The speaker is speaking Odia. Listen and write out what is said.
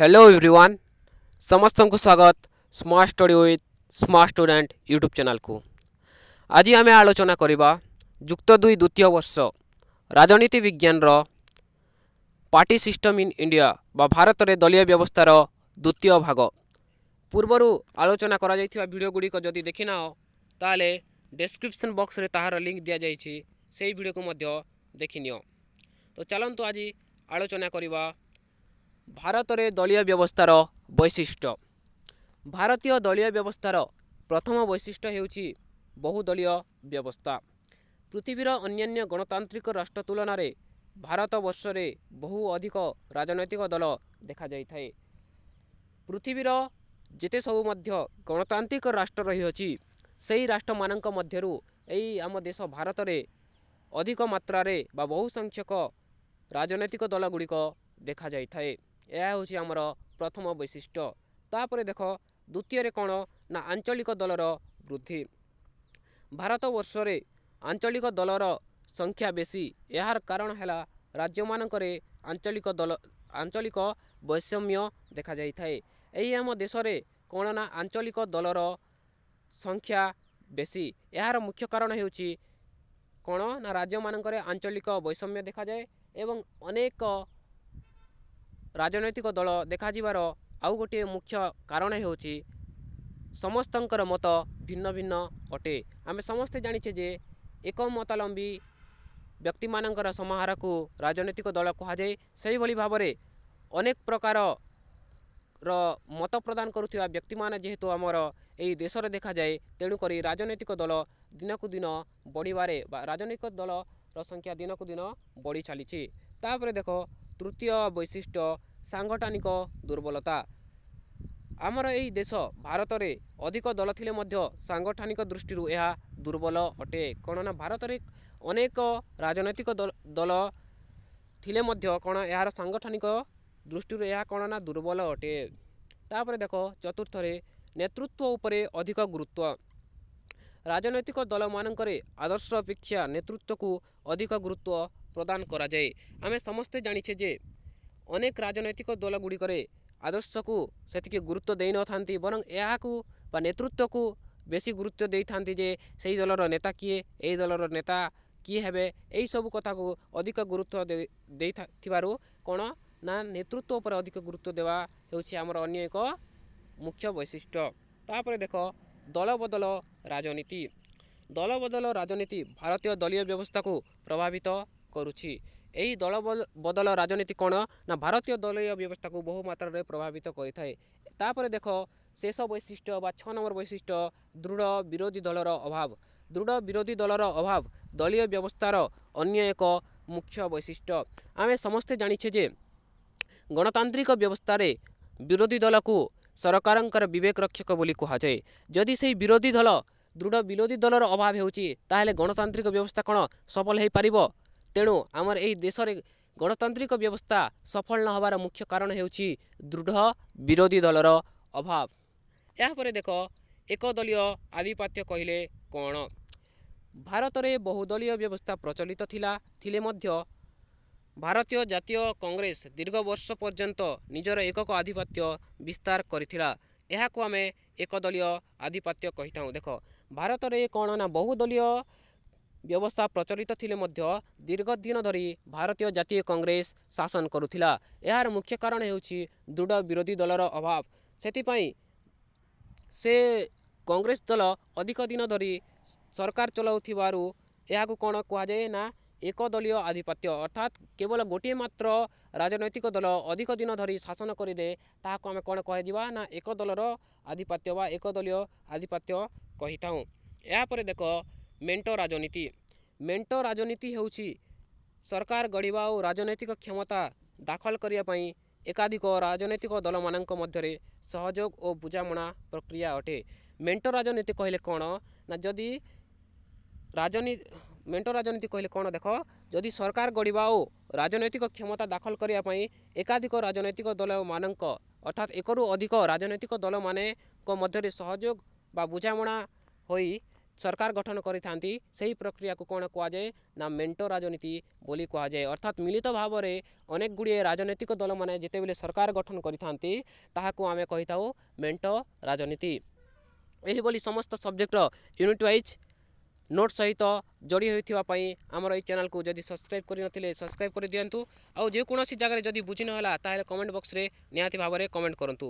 हेलो एवरीवन समस्त स्वागत smart study with smart student YouTube channel को आज आम आलोचना करवा जुक्त दुई द्वितीय वर्ष राजनीति विज्ञान रो पार्टी सिस्टम इन इंडिया बा भारत रे दलीय व्यवस्थार द्वितीय भाग पूर्वर आलोचना करा भिडियो गुड़िक जदि देखिना ताले डेस्क्रिप्शन बॉक्स रे तार लिंक दि जाई भिडियो को देखिनि तो चलतु आज आलोचना करवा ଭାରତରେ ଦଳୀୟ ବ୍ୟବସ୍ଥାର ବୈଶିଷ୍ଟ୍ୟ ଭାରତୀୟ ଦଳୀୟ ବ୍ୟବସ୍ଥାର ପ୍ରଥମ ବୈଶିଷ୍ଟ୍ୟ ହେଉଛି ବହୁଦଳୀୟ ବ୍ୟବସ୍ଥା ପୃଥିବୀର ଅନ୍ୟାନ୍ୟ ଗଣତାନ୍ତ୍ରିକ ରାଷ୍ଟ୍ର ତୁଳନାରେ ଭାରତବର୍ଷରେ ବହୁ ଅଧିକ ରାଜନୈତିକ ଦଳ ଦେଖାଯାଇଥାଏ ପୃଥିବୀର ଯେତେ ସବୁ ମଧ୍ୟ ଗଣତାନ୍ତ୍ରିକ ରାଷ୍ଟ୍ର ରହିଅଛି ସେହି ରାଷ୍ଟ୍ରମାନଙ୍କ ମଧ୍ୟରୁ ଏଇ ଆମ ଦେଶ ଭାରତରେ ଅଧିକ ମାତ୍ରାରେ ବା ବହୁ ସଂଖ୍ୟକ ରାଜନୈତିକ ଦଳଗୁଡ଼ିକ ଦେଖାଯାଇଥାଏ ଏହା ହେଉଛି ଆମର ପ୍ରଥମ ବୈଶିଷ୍ଟ୍ୟ ତାପରେ ଦେଖ ଦ୍ୱିତୀୟରେ କ'ଣ ନା ଆଞ୍ଚଳିକ ଦଳର ବୃଦ୍ଧି ଭାରତବର୍ଷରେ ଆଞ୍ଚଳିକ ଦଳର ସଂଖ୍ୟା ବେଶୀ ଏହାର କାରଣ ହେଲା ରାଜ୍ୟମାନଙ୍କରେ ଆଞ୍ଚଳିକ ଦଳ ଆଞ୍ଚଳିକ ବୈଷମ୍ୟ ଦେଖାଯାଇଥାଏ ଏହି ଆମ ଦେଶରେ କ'ଣ ନା ଆଞ୍ଚଳିକ ଦଳର ସଂଖ୍ୟା ବେଶୀ ଏହାର ମୁଖ୍ୟ କାରଣ ହେଉଛି କ'ଣ ନା ରାଜ୍ୟମାନଙ୍କରେ ଆଞ୍ଚଳିକ ବୈଷମ୍ୟ ଦେଖାଯାଏ ଏବଂ ଅନେକ ରାଜନୈତିକ ଦଳ ଦେଖାଯିବାର ଆଉ ଗୋଟିଏ ମୁଖ୍ୟ କାରଣ ହେଉଛି ସମସ୍ତଙ୍କର ମତ ଭିନ୍ନ ଭିନ୍ନ ଅଟେ ଆମେ ସମସ୍ତେ ଜାଣିଛେ ଯେ ଏକ ମତାବଲମ୍ବୀ ବ୍ୟକ୍ତିମାନଙ୍କର ସମାହାରକୁ ରାଜନୈତିକ ଦଳ କୁହାଯାଏ ସେହିଭଳି ଭାବରେ ଅନେକ ପ୍ରକାରର ମତ ପ୍ରଦାନ କରୁଥିବା ବ୍ୟକ୍ତିମାନେ ଯେହେତୁ ଆମର ଏହି ଦେଶରେ ଦେଖାଯାଏ ତେଣୁକରି ରାଜନୈତିକ ଦଳ ଦିନକୁ ଦିନ ବଢ଼ିବାରେ ବା ରାଜନୈତିକ ଦଳର ସଂଖ୍ୟା ଦିନକୁ ଦିନ ବଢ଼ି ଚାଲିଛି ତାପରେ ଦେଖ ତୃତୀୟ ବୈଶିଷ୍ଟ୍ୟ ସାଂଗଠନିକ ଦୁର୍ବଳତା ଆମର ଏହି ଦେଶ ଭାରତରେ ଅଧିକ ଦଳ ଥିଲେ ମଧ୍ୟ ସାଂଗଠନିକ ଦୃଷ୍ଟିରୁ ଏହା ଦୁର୍ବଳ ଅଟେ କ'ଣ ନା ଭାରତରେ ଅନେକ ରାଜନୈତିକ ଦଳ ଥିଲେ ମଧ୍ୟ କ'ଣ ଏହାର ସାଙ୍ଗଠନିକ ଦୃଷ୍ଟିରୁ ଏହା କ'ଣ ନା ଦୁର୍ବଳ ଅଟେ ତାପରେ ଦେଖ ଚତୁର୍ଥରେ ନେତୃତ୍ୱ ଉପରେ ଅଧିକ ଗୁରୁତ୍ୱ ରାଜନୈତିକ ଦଳମାନଙ୍କରେ ଆଦର୍ଶ ଅପେକ୍ଷା ନେତୃତ୍ୱକୁ ଅଧିକ ଗୁରୁତ୍ୱ ପ୍ରଦାନ କରାଯାଏ ଆମେ ସମସ୍ତେ ଜାଣିଛେ ଯେ ଅନେକ ରାଜନୈତିକ ଦଳ ଗୁଡ଼ିକରେ ଆଦର୍ଶକୁ ସେତିକି ଗୁରୁତ୍ୱ ଦେଇନଥାନ୍ତି ବରଂ ଏହାକୁ ବା ନେତୃତ୍ୱକୁ ବେଶୀ ଗୁରୁତ୍ୱ ଦେଇଥାନ୍ତି ଯେ ସେହି ଦଳର ନେତା କିଏ ଏହି ଦଳର ନେତା କିଏ ହେବେ ଏହିସବୁ କଥାକୁ ଅଧିକ ଗୁରୁତ୍ୱ ଦେଇଥିବାରୁ କ'ଣ ନା ନେତୃତ୍ୱ ଉପରେ ଅଧିକ ଗୁରୁତ୍ୱ ଦେବା ହେଉଛି ଆମର ଅନ୍ୟ ଏକ ମୁଖ୍ୟ ବୈଶିଷ୍ଟ୍ୟ ତାପରେ ଦେଖ ଦଳବଦଳ ରାଜନୀତି ଦଳବଦଳ ରାଜନୀତି ଭାରତୀୟ ଦଳୀୟ ବ୍ୟବସ୍ଥାକୁ ପ୍ରଭାବିତ କରୁଛି ଏହି ଦଳ ବଦଳ ରାଜନୀତି କ'ଣ ନା ଭାରତୀୟ ଦଳୀୟ ବ୍ୟବସ୍ଥାକୁ ବହୁ ମାତ୍ରାରେ ପ୍ରଭାବିତ କରିଥାଏ ତାପରେ ଦେଖ ଶେଷ ବୈଶିଷ୍ଟ୍ୟ ବା ଛଅ ନମ୍ବର ବୈଶିଷ୍ଟ୍ୟ ଦୃଢ଼ ବିରୋଧୀ ଦଳର ଅଭାବ ଦୃଢ଼ ବିରୋଧୀ ଦଳର ଅଭାବ ଦଳୀୟ ବ୍ୟବସ୍ଥାର ଅନ୍ୟ ଏକ ମୁଖ୍ୟ ବୈଶିଷ୍ଟ୍ୟ ଆମେ ସମସ୍ତେ ଜାଣିଛେ ଯେ ଗଣତାନ୍ତ୍ରିକ ବ୍ୟବସ୍ଥାରେ ବିରୋଧୀ ଦଳକୁ ସରକାରଙ୍କର ବିବେକ ରକ୍ଷକ ବୋଲି କୁହାଯାଏ ଯଦି ସେହି ବିରୋଧୀ ଦଳ ଦୃଢ଼ ବିରୋଧୀ ଦଳର ଅଭାବ ହେଉଛି ତାହେଲେ ଗଣତାନ୍ତ୍ରିକ ବ୍ୟବସ୍ଥା କ'ଣ ସଫଳ ହୋଇପାରିବ ତେଣୁ ଆମର ଏହି ଦେଶରେ ଗଣତାନ୍ତ୍ରିକ ବ୍ୟବସ୍ଥା ସଫଳ ନ ହେବାର ମୁଖ୍ୟ କାରଣ ହେଉଛି ଦୃଢ଼ ବିରୋଧୀ ଦଳର ଅଭାବ ଏହାପରେ ଦେଖ ଏକଦଳୀୟ ଆଧିପାତ୍ୟ କହିଲେ କ'ଣ ଭାରତରେ ବହୁଦଳୀୟ ବ୍ୟବସ୍ଥା ପ୍ରଚଳିତ ଥିଲା ଥିଲେ ମଧ୍ୟ ଭାରତୀୟ ଜାତୀୟ କଂଗ୍ରେସ ଦୀର୍ଘ ବର୍ଷ ପର୍ଯ୍ୟନ୍ତ ନିଜର ଏକକ ଆଧିପତ୍ୟ ବିସ୍ତାର କରିଥିଲା ଏହାକୁ ଆମେ ଏକଦଳୀୟ ଆଧିପତ୍ୟ କହିଥାଉ ଦେଖ ଭାରତରେ କ'ଣ ନା ବହୁଦଳୀୟ ବ୍ୟବସ୍ଥା ପ୍ରଚଳିତ ଥିଲେ ମଧ୍ୟ ଦୀର୍ଘ ଦିନ ଧରି ଭାରତୀୟ ଜାତୀୟ କଂଗ୍ରେସ ଶାସନ କରୁଥିଲା ଏହାର ମୁଖ୍ୟ କାରଣ ହେଉଛି ଦୃଢ଼ ବିରୋଧୀ ଦଳର ଅଭାବ ସେଥିପାଇଁ ସେ କଂଗ୍ରେସ ଦଳ ଅଧିକ ଦିନ ଧରି ସରକାର ଚଲାଉଥିବାରୁ ଏହାକୁ କ'ଣ କୁହାଯାଏ ନା ଏକଦଳୀୟ ଆଧିପତ୍ୟ ଅର୍ଥାତ୍ କେବଳ ଗୋଟିଏ ମାତ୍ର ରାଜନୈତିକ ଦଳ ଅଧିକ ଦିନ ଧରି ଶାସନ କରିଲେ ତାହାକୁ ଆମେ କ'ଣ କହିଯିବା ନା ଏକ ଦଳର ଆଧିପତ୍ୟ ବା ଏକଦଳୀୟ ଆଧିପତ୍ୟ କହିଥାଉ ଏହାପରେ ଦେଖ ମେଣ୍ଟ ରାଜନୀତି ମେଣ୍ଟ ରାଜନୀତି ହେଉଛି ସରକାର ଗଢ଼ିବା ଓ ରାଜନୈତିକ କ୍ଷମତା ଦାଖଲ କରିବା ପାଇଁ ଏକାଧିକ ରାଜନୈତିକ ଦଳମାନଙ୍କ ମଧ୍ୟରେ ସହଯୋଗ ଓ ବୁଝାମଣା ପ୍ରକ୍ରିୟା ଅଟେ ମେଣ୍ଟ ରାଜନୀତି କହିଲେ କ'ଣ ନା ଯଦି ରାଜନୀ ମେଣ୍ଟ ରାଜନୀତି କହିଲେ କ'ଣ ଦେଖ ଯଦି ସରକାର ଗଢ଼ିବା ଓ ରାଜନୈତିକ କ୍ଷମତା ଦାଖଲ କରିବା ପାଇଁ ଏକାଧିକ ରାଜନୈତିକ ଦଳମାନଙ୍କ ଅର୍ଥାତ୍ ଏକରୁ ଅଧିକ ରାଜନୈତିକ ଦଳମାନଙ୍କ ମଧ୍ୟରେ ସହଯୋଗ ବା ବୁଝାମଣା ହୋଇ ସରକାର ଗଠନ କରିଥାନ୍ତି ସେହି ପ୍ରକ୍ରିୟାକୁ କ'ଣ କୁହାଯାଏ ନା ମେଣ୍ଟ ରାଜନୀତି ବୋଲି କୁହାଯାଏ ଅର୍ଥାତ୍ ମିଳିତ ଭାବରେ ଅନେକ ଗୁଡ଼ିଏ ରାଜନୈତିକ ଦଳମାନେ ଯେତେବେଳେ ସରକାର ଗଠନ କରିଥାନ୍ତି ତାହାକୁ ଆମେ କହିଥାଉ ମେଣ୍ଟ ରାଜନୀତି ଏହିଭଳି ସମସ୍ତ ସବଜେକ୍ଟର ୟୁନିଟ୍ ୱାଇଜ୍ নোট সহিত যোড়ি হয়ে আমার এই চ্যানেল যদি সবসক্রাইব করে নথিলে সবসক্রাইব করে দিও আউ যেকোন জায়গায় যদি বুঝি নহলা তাহলে কমেন্ট বক্সরে নিহতি ভাবে কমেন্ট করতু